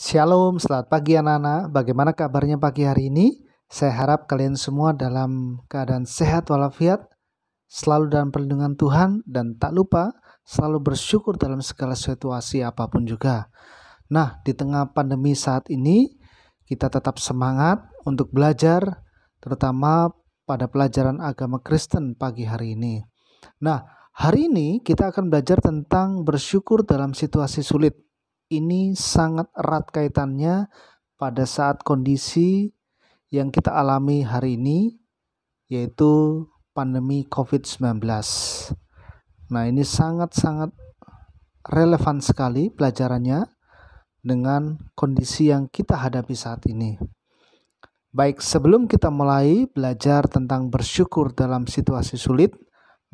Shalom, selamat pagi anak-anak. Bagaimana kabarnya pagi hari ini? Saya harap kalian semua dalam keadaan sehat walafiat, selalu dalam perlindungan Tuhan, dan tak lupa selalu bersyukur dalam segala situasi apapun juga. Nah, di tengah pandemi saat ini, kita tetap semangat untuk belajar, terutama pada pelajaran agama Kristen pagi hari ini. Nah, hari ini kita akan belajar tentang bersyukur dalam situasi sulit ini sangat erat kaitannya pada saat kondisi yang kita alami hari ini, yaitu pandemi COVID-19. Nah, ini sangat-sangat relevan sekali pelajarannya dengan kondisi yang kita hadapi saat ini. Baik, sebelum kita mulai belajar tentang bersyukur dalam situasi sulit,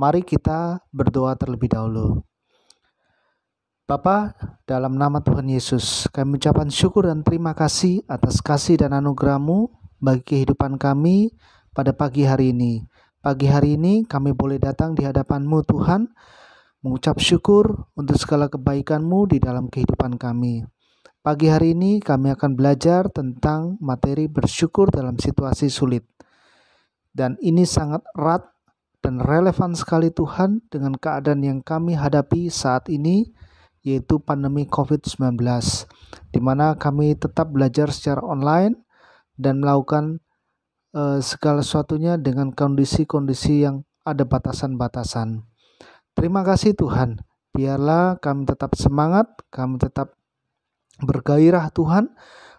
mari kita berdoa terlebih dahulu. Bapa, dalam nama Tuhan Yesus, kami ucapkan syukur dan terima kasih atas kasih dan anugerah-Mu bagi kehidupan kami pada pagi hari ini. Pagi hari ini kami boleh datang di hadapan-Mu Tuhan, mengucap syukur untuk segala kebaikan-Mu di dalam kehidupan kami. Pagi hari ini kami akan belajar tentang materi bersyukur dalam situasi sulit. Dan ini sangat erat dan relevan sekali Tuhan dengan keadaan yang kami hadapi saat ini yaitu pandemi COVID-19, di mana kami tetap belajar secara online dan melakukan uh, segala sesuatunya dengan kondisi-kondisi yang ada batasan-batasan. Terima kasih Tuhan, biarlah kami tetap semangat, kami tetap bergairah Tuhan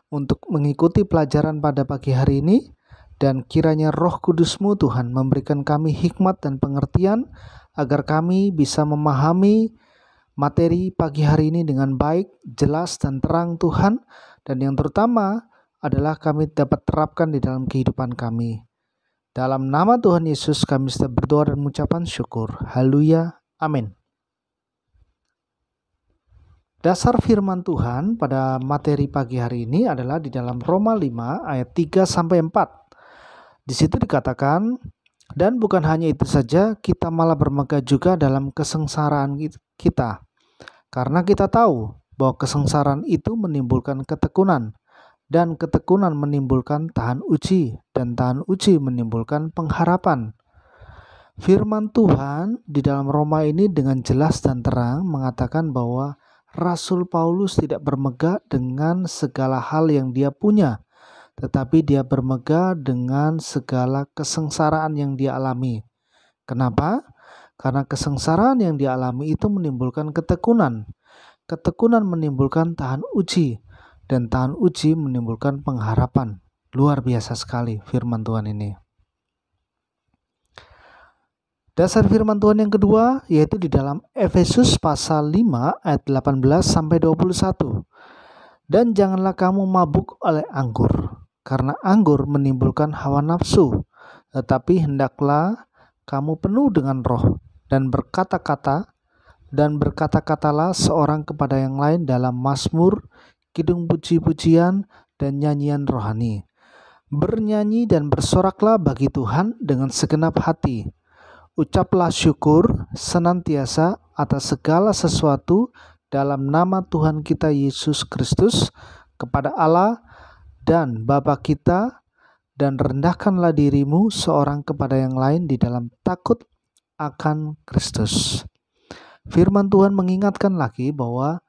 untuk mengikuti pelajaran pada pagi hari ini dan kiranya roh kudusmu Tuhan memberikan kami hikmat dan pengertian agar kami bisa memahami materi pagi hari ini dengan baik, jelas, dan terang Tuhan, dan yang terutama adalah kami dapat terapkan di dalam kehidupan kami. Dalam nama Tuhan Yesus kami sudah berdoa dan mengucapkan syukur. Haleluya. Amin. Dasar firman Tuhan pada materi pagi hari ini adalah di dalam Roma 5 ayat 3 sampai 4. Di situ dikatakan, dan bukan hanya itu saja, kita malah bermegah juga dalam kesengsaraan kita karena kita tahu bahwa kesengsaraan itu menimbulkan ketekunan, dan ketekunan menimbulkan tahan uji, dan tahan uji menimbulkan pengharapan. Firman Tuhan di dalam Roma ini dengan jelas dan terang mengatakan bahwa Rasul Paulus tidak bermegah dengan segala hal yang dia punya, tetapi dia bermegah dengan segala kesengsaraan yang dia alami. Kenapa? Karena kesengsaraan yang dialami itu menimbulkan ketekunan. Ketekunan menimbulkan tahan uji dan tahan uji menimbulkan pengharapan. Luar biasa sekali firman Tuhan ini. Dasar firman Tuhan yang kedua yaitu di dalam Efesus pasal 5 ayat 18 sampai 21. Dan janganlah kamu mabuk oleh anggur, karena anggur menimbulkan hawa nafsu, tetapi hendaklah kamu penuh dengan roh dan berkata-kata dan berkata-katalah seorang kepada yang lain dalam Mazmur, kidung puji-pujian dan nyanyian rohani. Bernyanyi dan bersoraklah bagi Tuhan dengan segenap hati. Ucaplah syukur senantiasa atas segala sesuatu dalam nama Tuhan kita Yesus Kristus kepada Allah dan Bapa kita dan rendahkanlah dirimu seorang kepada yang lain di dalam takut akan Kristus. Firman Tuhan mengingatkan lagi bahwa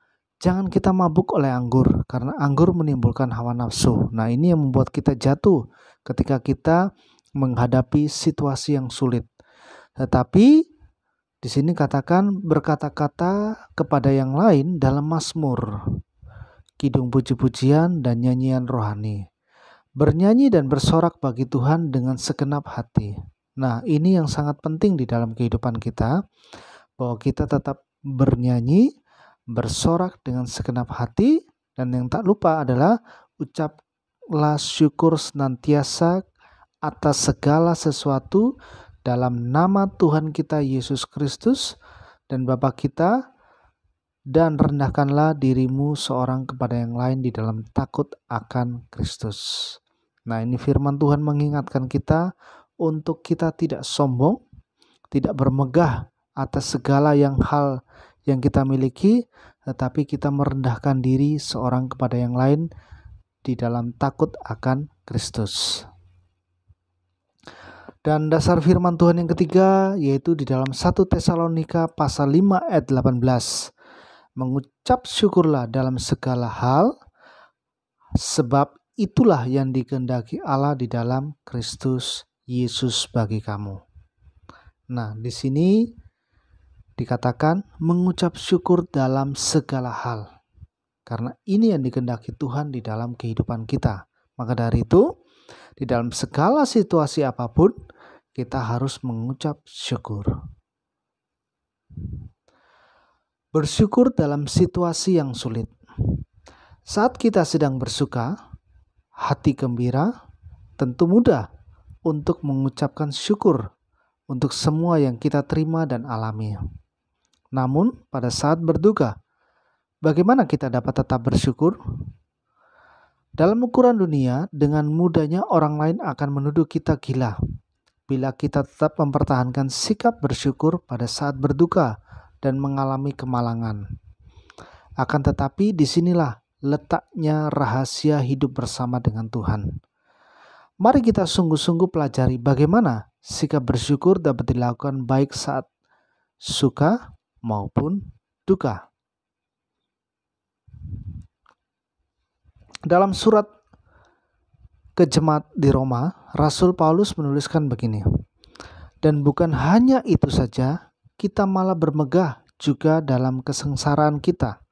jangan kita mabuk oleh anggur karena anggur menimbulkan hawa nafsu. Nah, ini yang membuat kita jatuh ketika kita menghadapi situasi yang sulit. Tetapi di sini katakan berkata-kata kepada yang lain dalam Mazmur, kidung puji-pujian dan nyanyian rohani. Bernyanyi dan bersorak bagi Tuhan dengan segenap hati. Nah, ini yang sangat penting di dalam kehidupan kita, bahwa kita tetap bernyanyi, bersorak dengan segenap hati, dan yang tak lupa adalah ucaplah syukur senantiasa atas segala sesuatu dalam nama Tuhan kita Yesus Kristus dan Bapa kita, dan rendahkanlah dirimu seorang kepada yang lain di dalam takut akan Kristus. Nah, ini firman Tuhan mengingatkan kita untuk kita tidak sombong, tidak bermegah atas segala yang hal yang kita miliki, tetapi kita merendahkan diri seorang kepada yang lain di dalam takut akan Kristus. Dan dasar firman Tuhan yang ketiga yaitu di dalam 1 Tesalonika pasal 5 ayat 18. Mengucap syukurlah dalam segala hal sebab itulah yang dikehendaki Allah di dalam Kristus Yesus bagi kamu. Nah, di sini dikatakan mengucap syukur dalam segala hal. Karena ini yang dikehendaki Tuhan di dalam kehidupan kita. Maka dari itu, di dalam segala situasi apapun, kita harus mengucap syukur. Bersyukur dalam situasi yang sulit. Saat kita sedang bersuka, hati gembira tentu mudah untuk mengucapkan syukur untuk semua yang kita terima dan alami. Namun, pada saat berduka, bagaimana kita dapat tetap bersyukur? Dalam ukuran dunia, dengan mudahnya orang lain akan menuduh kita gila bila kita tetap mempertahankan sikap bersyukur pada saat berduka dan mengalami kemalangan. Akan tetapi, disinilah letaknya rahasia hidup bersama dengan Tuhan. Mari kita sungguh-sungguh pelajari bagaimana sikap bersyukur dapat dilakukan baik saat suka maupun duka. Dalam surat ke jemaat di Roma, Rasul Paulus menuliskan begini. Dan bukan hanya itu saja, kita malah bermegah juga dalam kesengsaraan kita.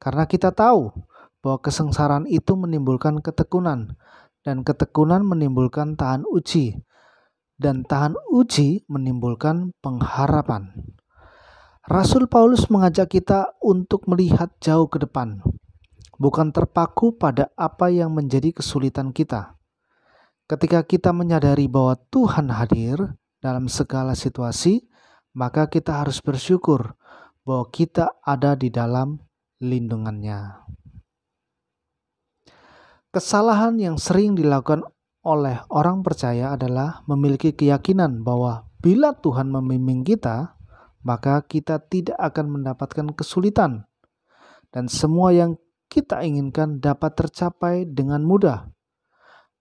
Karena kita tahu bahwa kesengsaraan itu menimbulkan ketekunan dan ketekunan menimbulkan tahan uji, dan tahan uji menimbulkan pengharapan. Rasul Paulus mengajak kita untuk melihat jauh ke depan, bukan terpaku pada apa yang menjadi kesulitan kita. Ketika kita menyadari bahwa Tuhan hadir dalam segala situasi, maka kita harus bersyukur bahwa kita ada di dalam lindungannya. Kesalahan yang sering dilakukan oleh orang percaya adalah memiliki keyakinan bahwa bila Tuhan memimpin kita, maka kita tidak akan mendapatkan kesulitan, dan semua yang kita inginkan dapat tercapai dengan mudah.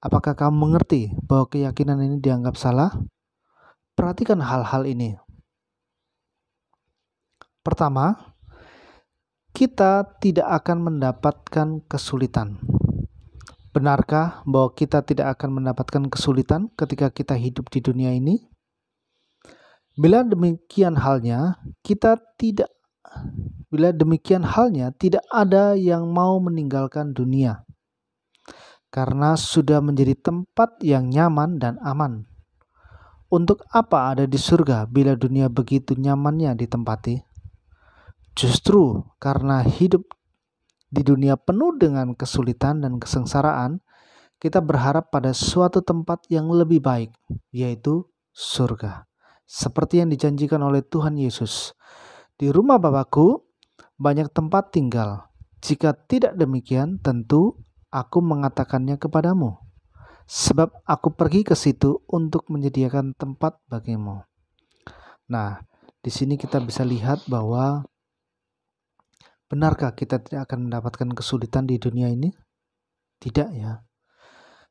Apakah kamu mengerti bahwa keyakinan ini dianggap salah? Perhatikan hal-hal ini. Pertama, kita tidak akan mendapatkan kesulitan. Benarkah bahwa kita tidak akan mendapatkan kesulitan ketika kita hidup di dunia ini? Bila demikian halnya, kita tidak bila demikian halnya tidak ada yang mau meninggalkan dunia. Karena sudah menjadi tempat yang nyaman dan aman. Untuk apa ada di surga bila dunia begitu nyamannya ditempati? Justru karena hidup di dunia penuh dengan kesulitan dan kesengsaraan, kita berharap pada suatu tempat yang lebih baik, yaitu surga. Seperti yang dijanjikan oleh Tuhan Yesus. Di rumah Bapakku banyak tempat tinggal. Jika tidak demikian, tentu aku mengatakannya kepadamu. Sebab aku pergi ke situ untuk menyediakan tempat bagimu. Nah, di sini kita bisa lihat bahwa Benarkah kita tidak akan mendapatkan kesulitan di dunia ini? Tidak ya.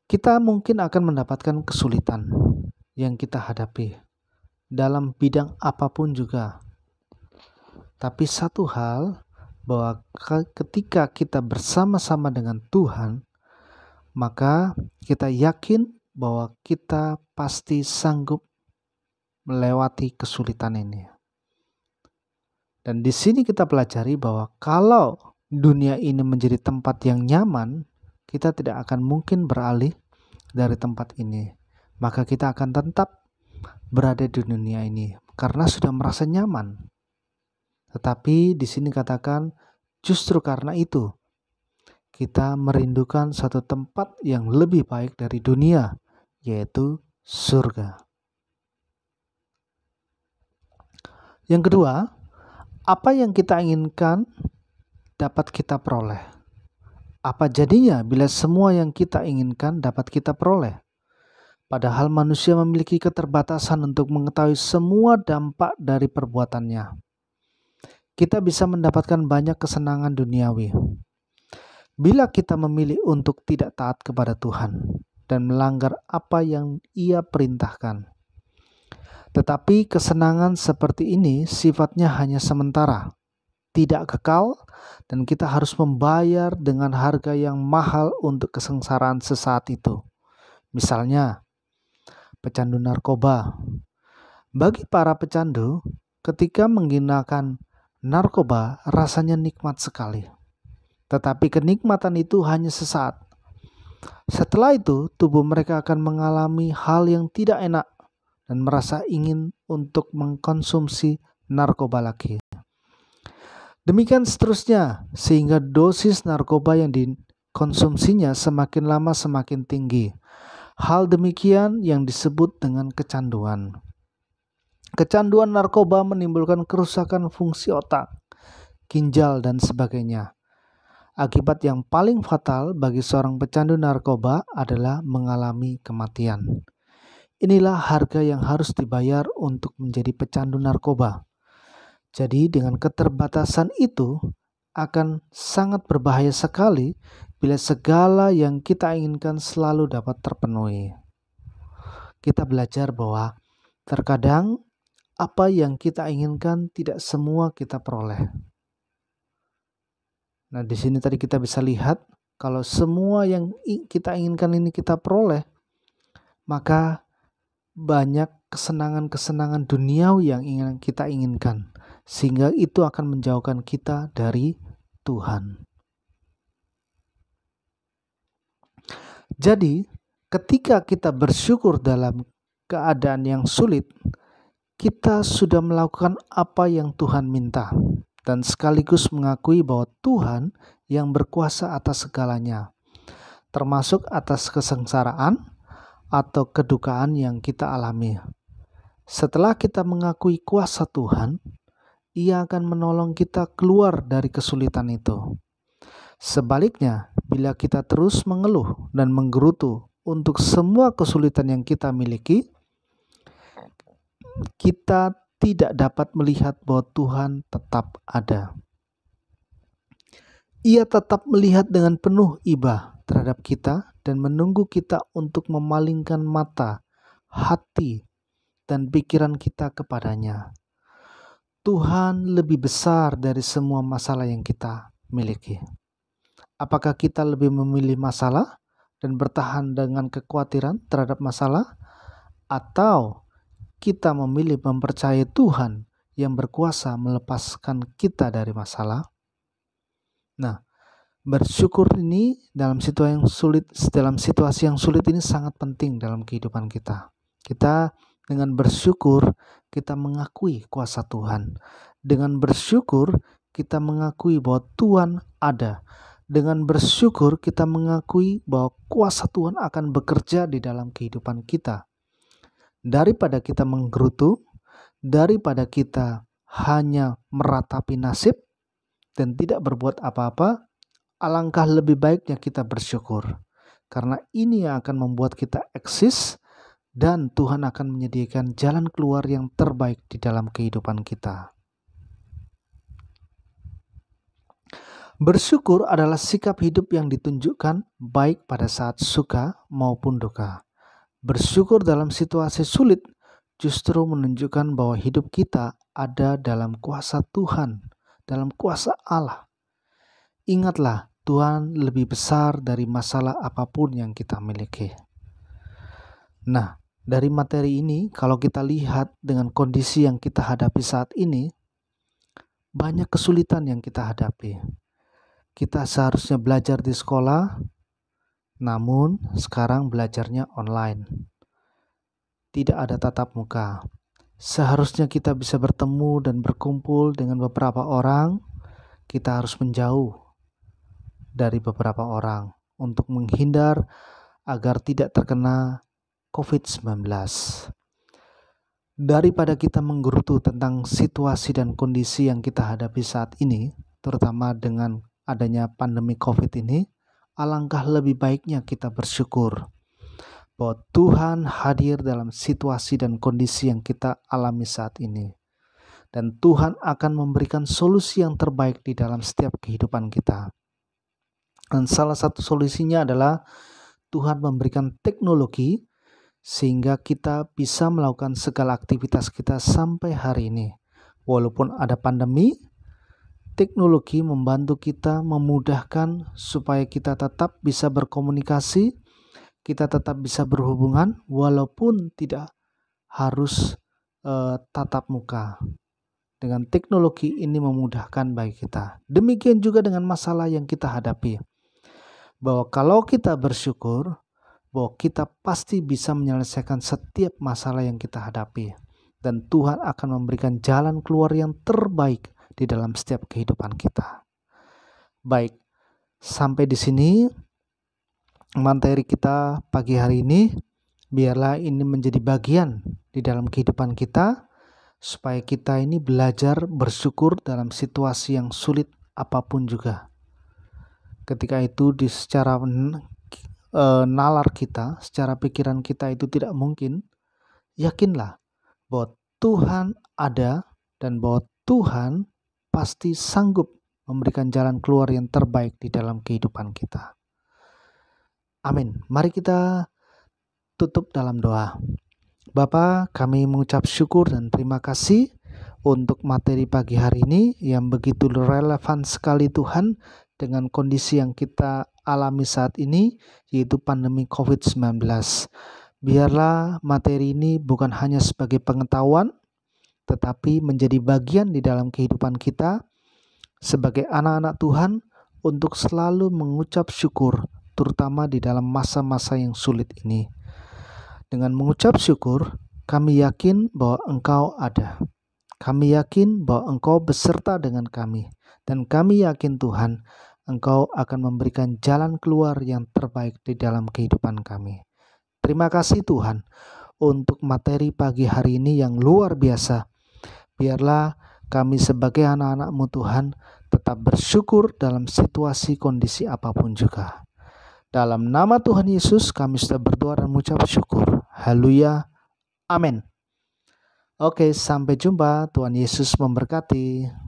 Kita mungkin akan mendapatkan kesulitan yang kita hadapi dalam bidang apapun juga. Tapi satu hal bahwa ketika kita bersama-sama dengan Tuhan, maka kita yakin bahwa kita pasti sanggup melewati kesulitan ini. Dan di sini kita pelajari bahwa kalau dunia ini menjadi tempat yang nyaman, kita tidak akan mungkin beralih dari tempat ini. Maka kita akan tetap berada di dunia ini karena sudah merasa nyaman. Tetapi di sini katakan justru karena itu kita merindukan satu tempat yang lebih baik dari dunia, yaitu surga. Yang kedua, apa yang kita inginkan dapat kita peroleh. Apa jadinya bila semua yang kita inginkan dapat kita peroleh? Padahal manusia memiliki keterbatasan untuk mengetahui semua dampak dari perbuatannya. Kita bisa mendapatkan banyak kesenangan duniawi. Bila kita memilih untuk tidak taat kepada Tuhan dan melanggar apa yang Ia perintahkan, tetapi kesenangan seperti ini sifatnya hanya sementara, tidak kekal, dan kita harus membayar dengan harga yang mahal untuk kesengsaraan sesaat itu. Misalnya, pecandu narkoba. Bagi para pecandu, ketika menggunakan narkoba rasanya nikmat sekali. Tetapi kenikmatan itu hanya sesaat. Setelah itu, tubuh mereka akan mengalami hal yang tidak enak dan merasa ingin untuk mengkonsumsi narkoba lagi. Demikian seterusnya, sehingga dosis narkoba yang dikonsumsinya semakin lama semakin tinggi. Hal demikian yang disebut dengan kecanduan. Kecanduan narkoba menimbulkan kerusakan fungsi otak, ginjal, dan sebagainya. Akibat yang paling fatal bagi seorang pecandu narkoba adalah mengalami kematian. Inilah harga yang harus dibayar untuk menjadi pecandu narkoba. Jadi, dengan keterbatasan itu akan sangat berbahaya sekali bila segala yang kita inginkan selalu dapat terpenuhi. Kita belajar bahwa terkadang apa yang kita inginkan tidak semua kita peroleh. Nah, di sini tadi kita bisa lihat kalau semua yang kita inginkan ini kita peroleh, maka banyak kesenangan-kesenangan duniawi yang ingin kita inginkan sehingga itu akan menjauhkan kita dari Tuhan. Jadi, ketika kita bersyukur dalam keadaan yang sulit, kita sudah melakukan apa yang Tuhan minta dan sekaligus mengakui bahwa Tuhan yang berkuasa atas segalanya, termasuk atas kesengsaraan, atau kedukaan yang kita alami. Setelah kita mengakui kuasa Tuhan, Ia akan menolong kita keluar dari kesulitan itu. Sebaliknya, bila kita terus mengeluh dan menggerutu untuk semua kesulitan yang kita miliki, kita tidak dapat melihat bahwa Tuhan tetap ada. Ia tetap melihat dengan penuh iba terhadap kita dan menunggu kita untuk memalingkan mata, hati, dan pikiran kita kepadanya. Tuhan lebih besar dari semua masalah yang kita miliki. Apakah kita lebih memilih masalah dan bertahan dengan kekhawatiran terhadap masalah, atau kita memilih mempercayai Tuhan yang berkuasa melepaskan kita dari masalah? Nah, bersyukur ini dalam situasi yang sulit dalam situasi yang sulit ini sangat penting dalam kehidupan kita. Kita dengan bersyukur kita mengakui kuasa Tuhan. Dengan bersyukur kita mengakui bahwa Tuhan ada. Dengan bersyukur kita mengakui bahwa kuasa Tuhan akan bekerja di dalam kehidupan kita. Daripada kita menggerutu, daripada kita hanya meratapi nasib dan tidak berbuat apa-apa, alangkah lebih baiknya kita bersyukur. Karena ini yang akan membuat kita eksis dan Tuhan akan menyediakan jalan keluar yang terbaik di dalam kehidupan kita. Bersyukur adalah sikap hidup yang ditunjukkan baik pada saat suka maupun duka. Bersyukur dalam situasi sulit justru menunjukkan bahwa hidup kita ada dalam kuasa Tuhan, dalam kuasa Allah. Ingatlah, Tuhan lebih besar dari masalah apapun yang kita miliki. Nah, dari materi ini, kalau kita lihat dengan kondisi yang kita hadapi saat ini, banyak kesulitan yang kita hadapi. Kita seharusnya belajar di sekolah, namun sekarang belajarnya online. Tidak ada tatap muka. Seharusnya kita bisa bertemu dan berkumpul dengan beberapa orang, kita harus menjauh dari beberapa orang untuk menghindar agar tidak terkena COVID-19. Daripada kita menggerutu tentang situasi dan kondisi yang kita hadapi saat ini, terutama dengan adanya pandemi COVID ini, alangkah lebih baiknya kita bersyukur bahwa Tuhan hadir dalam situasi dan kondisi yang kita alami saat ini. Dan Tuhan akan memberikan solusi yang terbaik di dalam setiap kehidupan kita. Dan salah satu solusinya adalah Tuhan memberikan teknologi sehingga kita bisa melakukan segala aktivitas kita sampai hari ini. Walaupun ada pandemi, teknologi membantu kita memudahkan supaya kita tetap bisa berkomunikasi, kita tetap bisa berhubungan walaupun tidak harus eh, tatap muka. Dengan teknologi ini memudahkan bagi kita. Demikian juga dengan masalah yang kita hadapi bahwa kalau kita bersyukur, bahwa kita pasti bisa menyelesaikan setiap masalah yang kita hadapi, dan Tuhan akan memberikan jalan keluar yang terbaik di dalam setiap kehidupan kita. Baik, sampai di sini materi kita pagi hari ini. Biarlah ini menjadi bagian di dalam kehidupan kita, supaya kita ini belajar bersyukur dalam situasi yang sulit apapun juga ketika itu di secara e, nalar kita, secara pikiran kita itu tidak mungkin, yakinlah bahwa Tuhan ada dan bahwa Tuhan pasti sanggup memberikan jalan keluar yang terbaik di dalam kehidupan kita. Amin. Mari kita tutup dalam doa. Bapa, kami mengucap syukur dan terima kasih untuk materi pagi hari ini yang begitu relevan sekali Tuhan dengan kondisi yang kita alami saat ini, yaitu pandemi COVID-19. Biarlah materi ini bukan hanya sebagai pengetahuan, tetapi menjadi bagian di dalam kehidupan kita sebagai anak-anak Tuhan untuk selalu mengucap syukur, terutama di dalam masa-masa yang sulit ini. Dengan mengucap syukur, kami yakin bahwa Engkau ada. Kami yakin bahwa Engkau beserta dengan kami. Dan kami yakin Tuhan, Engkau akan memberikan jalan keluar yang terbaik di dalam kehidupan kami. Terima kasih Tuhan untuk materi pagi hari ini yang luar biasa. Biarlah kami sebagai anak-anakmu Tuhan tetap bersyukur dalam situasi kondisi apapun juga. Dalam nama Tuhan Yesus kami sudah berdoa dan mengucap syukur. Haleluya. Amin. Oke, sampai jumpa. Tuhan Yesus memberkati.